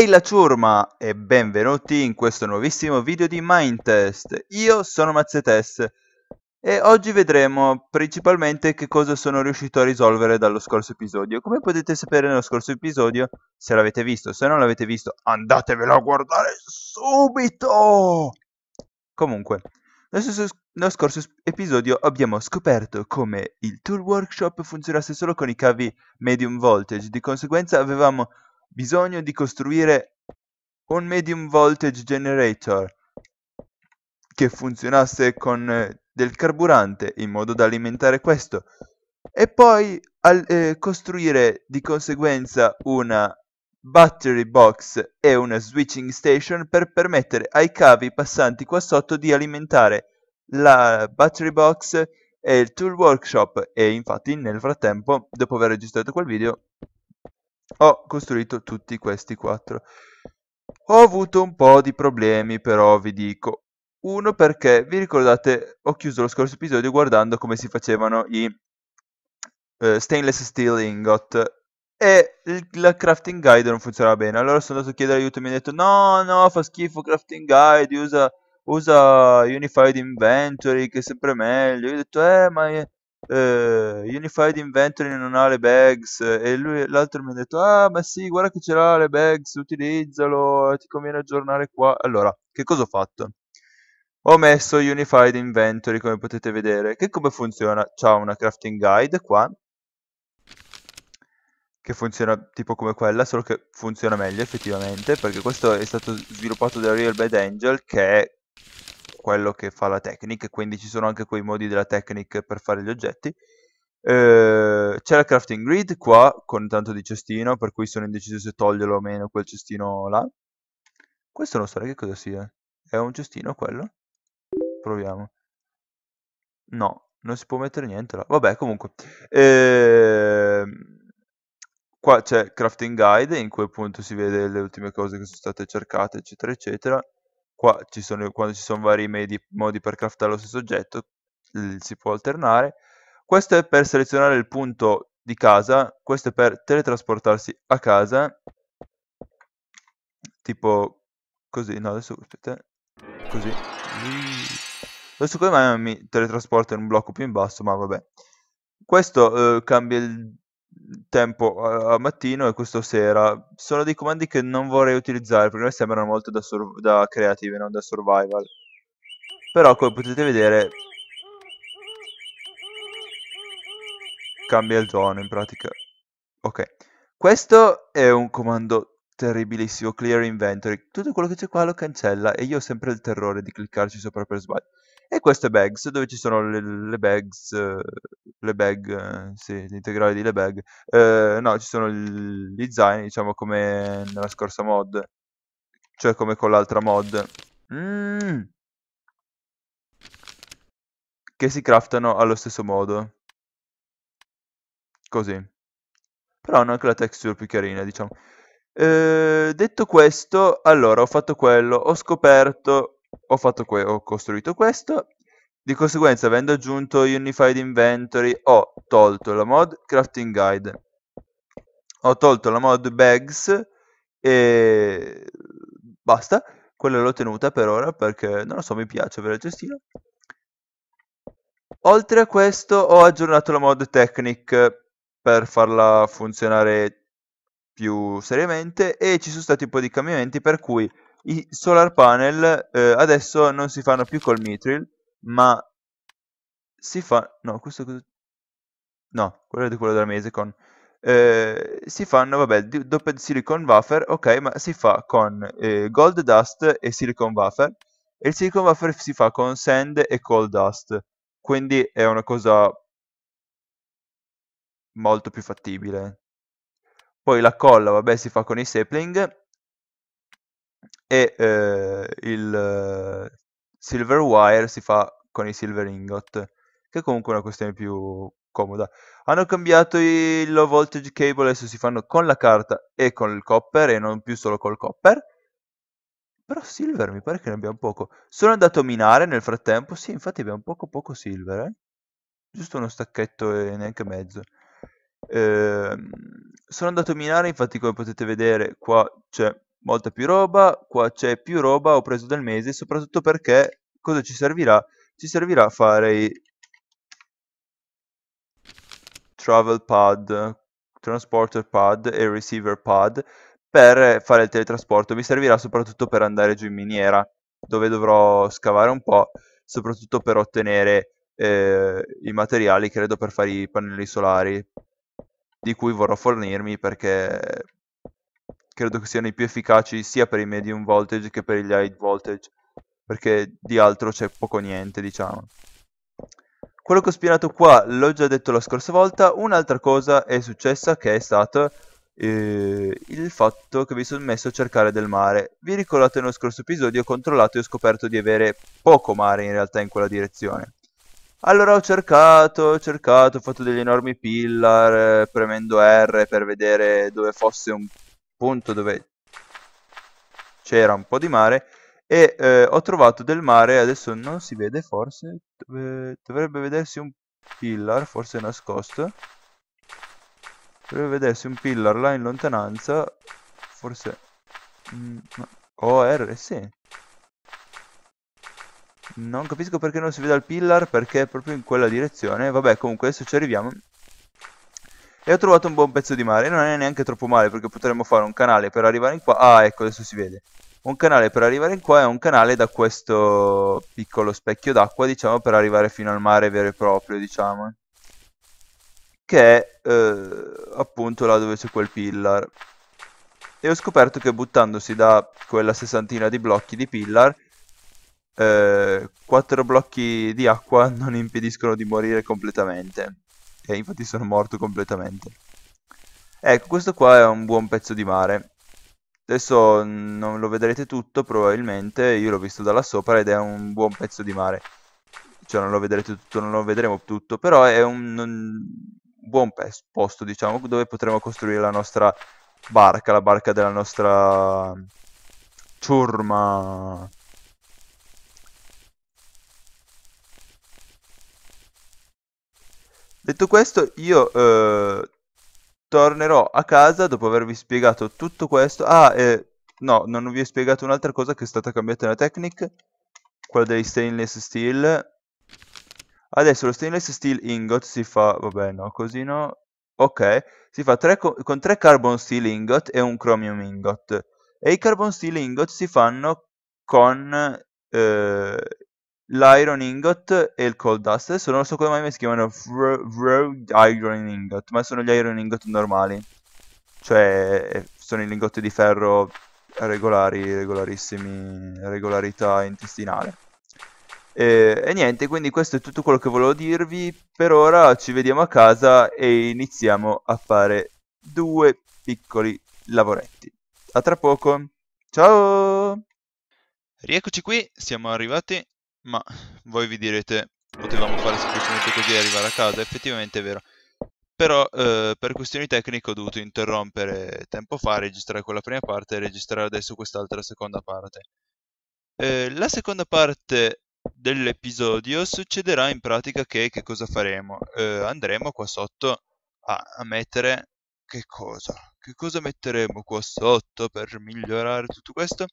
Ehi la ciurma e benvenuti in questo nuovissimo video di Mindtest. Io sono Mazzetest e oggi vedremo principalmente che cosa sono riuscito a risolvere dallo scorso episodio. Come potete sapere nello scorso episodio, se l'avete visto, se non l'avete visto, andatevelo a guardare subito! Comunque, nello scorso episodio abbiamo scoperto come il Tool Workshop funzionasse solo con i cavi medium voltage, di conseguenza avevamo bisogno di costruire un medium voltage generator che funzionasse con eh, del carburante in modo da alimentare questo e poi al, eh, costruire di conseguenza una battery box e una switching station per permettere ai cavi passanti qua sotto di alimentare la battery box e il tool workshop e infatti nel frattempo dopo aver registrato quel video ho costruito tutti questi quattro. Ho avuto un po' di problemi però, vi dico. Uno perché, vi ricordate, ho chiuso lo scorso episodio guardando come si facevano i eh, stainless steel ingot e il, la crafting guide non funzionava bene. Allora sono andato a chiedere aiuto e mi ha detto no, no, fa schifo crafting guide, usa, usa Unified Inventory che è sempre meglio. Io ho detto eh, ma eh, Unified Inventory non ha le bags e lui, l'altro mi ha detto ah ma sì guarda che ce l'ha le bags utilizzalo ti conviene aggiornare qua allora che cosa ho fatto ho messo Unified Inventory come potete vedere che come funziona c'ha una crafting guide qua che funziona tipo come quella solo che funziona meglio effettivamente perché questo è stato sviluppato da Real Bad Angel che è quello che fa la Technic, quindi ci sono anche quei modi della Technic per fare gli oggetti. Eh, c'è la crafting grid qua con tanto di cestino, per cui sono indeciso se toglierlo o meno quel cestino là. Questo non so che cosa sia. È un cestino quello? Proviamo. No, non si può mettere niente là. Vabbè, comunque. Eh, qua c'è crafting guide in cui appunto si vede le ultime cose che sono state cercate, eccetera, eccetera. Qua ci sono, quando ci sono vari medi, modi per craftare lo stesso oggetto, si può alternare. Questo è per selezionare il punto di casa, questo è per teletrasportarsi a casa, tipo così, no adesso aspetta, così. Adesso come mai mi teletrasporta in un blocco più in basso, ma vabbè. Questo eh, cambia il tempo a, mattino e questo sera. Sono dei comandi che non vorrei utilizzare perché mi sembrano molto da, sur- da creative, non da survival. Però come potete vedere cambia il tono in pratica. Ok. Questo è un comando terribilissimo, clear inventory. Tutto quello che c'è qua lo cancella e io ho sempre il terrore di cliccarci sopra per sbaglio. E questo è bags, dove ci sono le, le bags eh, le bag, eh, sì, l'integrale di Lebeg. Eh, no, ci sono gli zaini, diciamo come nella scorsa mod, cioè come con l'altra mod. Mm. Che si craftano allo stesso modo. Così. Però hanno anche la texture più carina, diciamo. Eh, detto questo, allora ho fatto quello, ho scoperto, ho, fatto que ho costruito questo di conseguenza avendo aggiunto Unified Inventory ho tolto la mod Crafting Guide, ho tolto la mod Bags e basta, quella l'ho tenuta per ora perché non lo so, mi piace avere il gestino. Oltre a questo ho aggiornato la mod Technic per farla funzionare più seriamente e ci sono stati un po' di cambiamenti per cui i solar panel eh, adesso non si fanno più col mitril ma si fa... No, questo... No, quello è di quello della Mesecon. Eh, si fanno, vabbè, di- dopo il Silicon Wafer, ok, ma si fa con eh, Gold Dust e Silicon Wafer, e il Silicon Wafer si fa con Sand e coal Dust, quindi è una cosa molto più fattibile. Poi la colla, vabbè, si fa con i sapling, e eh, il silver wire si fa con i Silver Ingot, che è comunque una questione più comoda. Hanno cambiato il low voltage cable, adesso si fanno con la carta e con il copper e non più solo col copper. Però silver mi pare che ne abbiamo poco. Sono andato a minare nel frattempo, sì infatti abbiamo poco poco silver, eh? giusto uno stacchetto e neanche mezzo. Eh, sono andato a minare, infatti come potete vedere qua c'è molta più roba, qua c'è più roba, ho preso del mese, soprattutto perché cosa ci servirà? Ci servirà fare i travel pad, transporter pad e receiver pad per fare il teletrasporto, mi servirà soprattutto per andare giù in miniera, dove dovrò scavare un po', soprattutto per ottenere eh, i materiali, credo, per fare i pannelli solari, di cui vorrò fornirmi perché credo che siano i più efficaci sia per i medium voltage che per gli high voltage, perché di altro c'è poco niente, diciamo. Quello che ho spiegato qua l'ho già detto la scorsa volta, un'altra cosa è successa che è stato eh, il fatto che vi sono messo a cercare del mare. Vi ricordate nello scorso episodio ho controllato e ho scoperto di avere poco mare in realtà in quella direzione. Allora ho cercato, ho cercato, ho fatto degli enormi pillar eh, premendo R per vedere dove fosse un punto dove c'era un po' di mare e eh, ho trovato del mare, adesso non si vede forse, dove, dovrebbe vedersi un pillar, forse nascosto. Dovrebbe vedersi un pillar là in lontananza, forse... Mm, OR, sì. Non capisco perché non si veda il pillar, perché è proprio in quella direzione. Vabbè, comunque adesso ci arriviamo. E ho trovato un buon pezzo di mare. non è neanche troppo male perché potremmo fare un canale per arrivare in qua. Ah, ecco, adesso si vede. Un canale per arrivare in qua e un canale da questo piccolo specchio d'acqua, diciamo, per arrivare fino al mare vero e proprio, diciamo. Che è eh, appunto là dove c'è quel pillar. E ho scoperto che buttandosi da quella sessantina di blocchi di pillar, eh, quattro blocchi di acqua non impediscono di morire completamente. infatti sono morto completamente. Ecco, questo qua è un buon pezzo di mare. Adesso mm, non lo vedrete tutto, probabilmente, io l'ho visto dalla sopra ed è un buon pezzo di mare. Cioè non lo vedrete tutto, non lo vedremo tutto, però è un, un buon posto, diciamo, dove potremo costruire la nostra barca, la barca della nostra mm, ciurma Detto questo, io eh, tornerò a casa dopo avervi spiegato tutto questo. Ah, eh, no, non vi ho spiegato un'altra cosa che è stata cambiata nella Technic, quella dei stainless steel. Adesso lo stainless steel ingot si fa, vabbè no, così no, ok, si fa tre, con tre carbon steel ingot e un chromium ingot. E i carbon steel ingot si fanno con eh, L'iron ingot e il cold dust. Adesso non so come mai mi si chiamano Road Iron ingot, ma sono gli iron ingot normali. Cioè, eh, sono i lingotti di ferro regolari, regolarissimi, regolarità intestinale. E, e, niente, quindi questo è tutto quello che volevo dirvi. Per ora ci vediamo a casa e iniziamo a fare due piccoli lavoretti. A tra poco. Ciao! Rieccoci qui, siamo arrivati ma voi vi direte potevamo fare semplicemente così e arrivare a casa, effettivamente è vero. Però eh, per questioni tecniche ho dovuto interrompere tempo fa, registrare quella prima parte e registrare adesso quest'altra seconda parte. Eh, la seconda parte dell'episodio succederà in pratica che, che cosa faremo? Eh, andremo qua sotto a, a mettere che cosa? Che cosa metteremo qua sotto per migliorare tutto questo?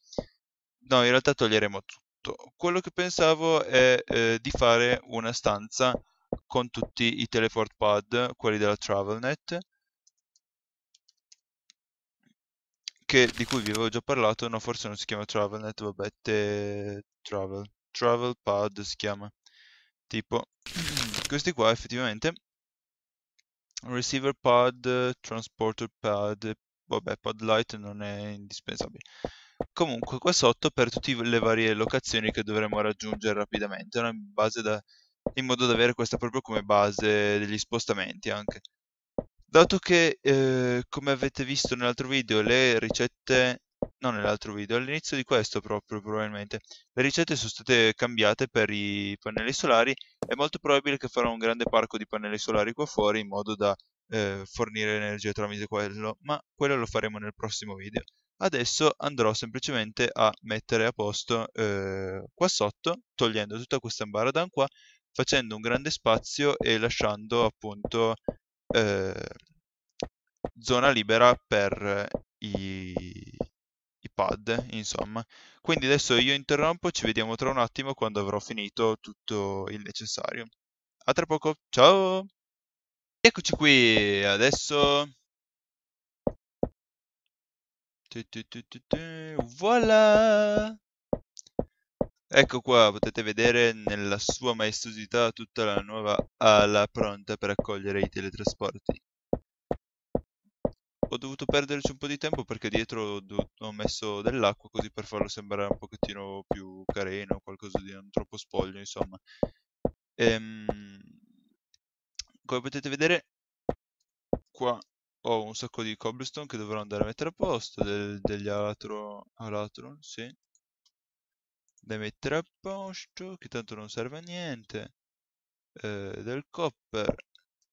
No, in realtà toglieremo tutto tutto. Quello che pensavo è eh, di fare una stanza con tutti i teleport pad, quelli della Travelnet, che, di cui vi avevo già parlato, no forse non si chiama Travelnet, vabbè, te... Travel, Travel Pad si chiama. Tipo, questi qua effettivamente, Receiver Pad, Transporter Pad, vabbè, Pad Light non è indispensabile. Comunque qua sotto per tutte le varie locazioni che dovremo raggiungere rapidamente, da, in modo da avere questa proprio come base degli spostamenti anche. Dato che, eh, come avete visto nell'altro video, le ricette, no nell'altro video, all'inizio di questo proprio probabilmente, le ricette sono state cambiate per i pannelli solari, è molto probabile che farò un grande parco di pannelli solari qua fuori in modo da eh, fornire energia tramite quello, ma quello lo faremo nel prossimo video adesso andrò semplicemente a mettere a posto eh, qua sotto togliendo tutta questa ambaradan qua facendo un grande spazio e lasciando appunto eh, zona libera per i, i, pad insomma quindi adesso io interrompo ci vediamo tra un attimo quando avrò finito tutto il necessario a tra poco ciao eccoci qui adesso Voilà! Ecco qua, potete vedere nella sua maestosità tutta la nuova ala pronta per accogliere i teletrasporti. Ho dovuto perderci un po' di tempo perché dietro ho messo dell'acqua così per farlo sembrare un pochettino più carino, qualcosa di non troppo spoglio, insomma. Ehm, come potete vedere, qua ho un sacco di cobblestone che dovrò andare a mettere a posto, de degli alatro, alatro, sì. Da mettere a posto, che tanto non serve a niente. Eh, del copper,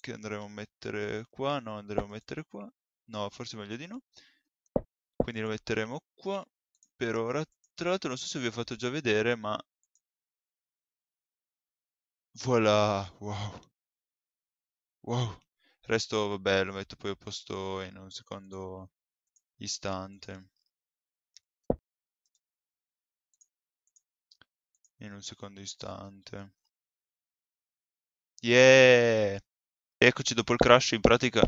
che andremo a mettere qua, no, andremo a mettere qua. No, forse meglio di no. Quindi lo metteremo qua, per ora. Tra l'altro non so se vi ho fatto già vedere, ma... Voilà, wow. Wow resto, vabbè, lo metto poi a posto in un secondo istante. In un secondo istante. Yeah! Eccoci dopo il crash, in pratica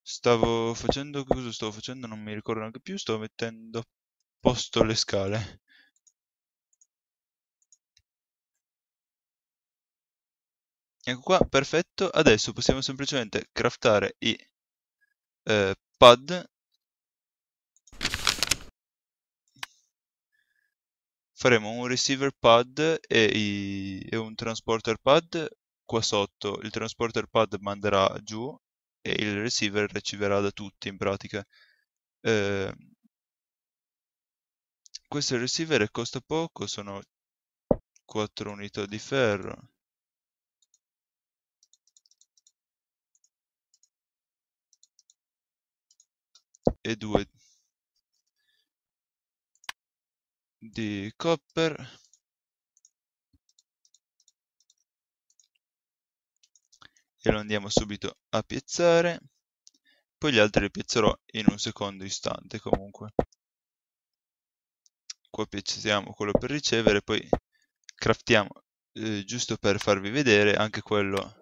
stavo facendo cosa stavo facendo, non mi ricordo neanche più, stavo mettendo a posto le scale. Ecco qua, perfetto. Adesso possiamo semplicemente craftare i eh, pad. Faremo un receiver pad e, i, e un transporter pad qua sotto. Il transporter pad manderà giù e il receiver riceverà da tutti in pratica. Eh, questo è il receiver costa poco, sono 4 unità di ferro. e 2 di copper e lo andiamo subito a piazzare poi gli altri li piazzerò in un secondo istante comunque qua piazziamo quello per ricevere poi craftiamo eh, giusto per farvi vedere anche quello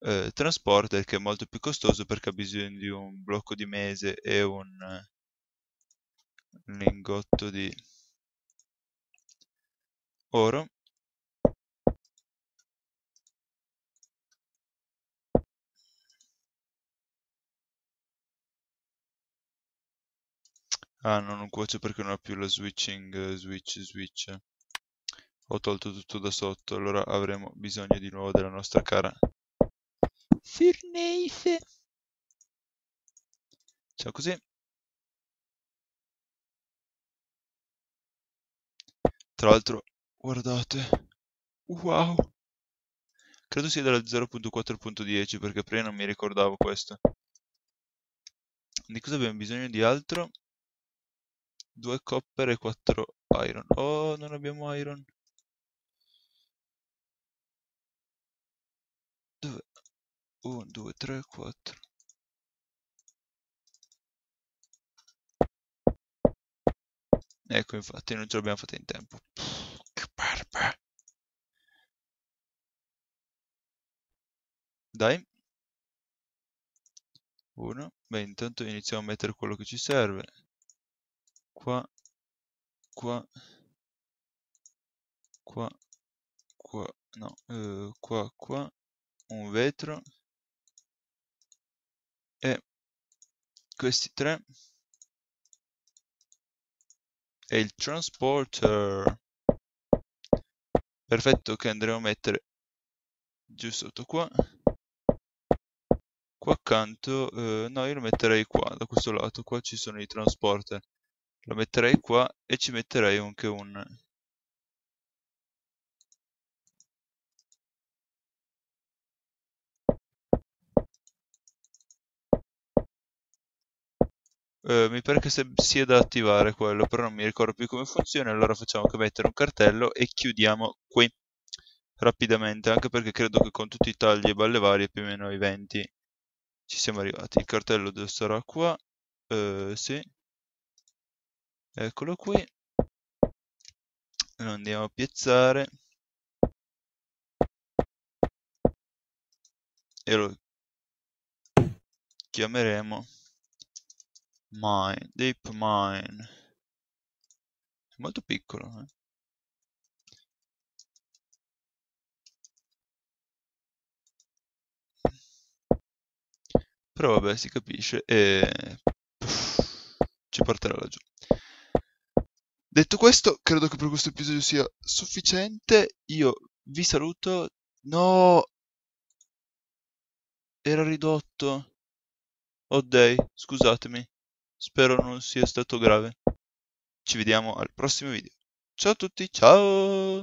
eh, Transporter che è molto più costoso perché ha bisogno di un blocco di mese e un lingotto di oro Ah, non un cuoce perché non ha più la switching, switch, switch. Ho tolto tutto da sotto, allora avremo bisogno di nuovo della nostra cara Cirneife. Facciamo così. Tra l'altro, guardate. Wow. Credo sia della 0.4.10 perché prima non mi ricordavo questo. Di cosa abbiamo bisogno di altro? Due copper e quattro iron. Oh, non abbiamo iron. Dove? 1, 2, 3, 4. Ecco, infatti, non ce l'abbiamo fatta in tempo. che barba! Dai. 1. Beh, intanto iniziamo a mettere quello che ci serve. Qua, qua, qua, qua, no, eh, qua, qua, un vetro e questi tre e il transporter perfetto che andremo a mettere giusto sotto qua qua accanto eh, no io lo metterei qua da questo lato qua ci sono i transporter lo metterei qua e ci metterei anche un Eh, mi pare che sia da attivare quello, però non mi ricordo più come funziona, allora facciamo che mettere un cartello e chiudiamo qui rapidamente, anche perché credo che con tutti i tagli e balle varie più o meno i 20 ci siamo arrivati. Il cartello dove sarà qua, eh, sì, eccolo qui, lo andiamo a piazzare e lo chiameremo Mine, Deep Mine. molto piccolo, eh. Però vabbè, si capisce e puff, ci porterà laggiù. Detto questo, credo che per questo episodio sia sufficiente. Io vi saluto. No! Era ridotto. Oh dei, scusatemi. Spero non sia stato grave. Ci vediamo al prossimo video. Ciao a tutti, ciao!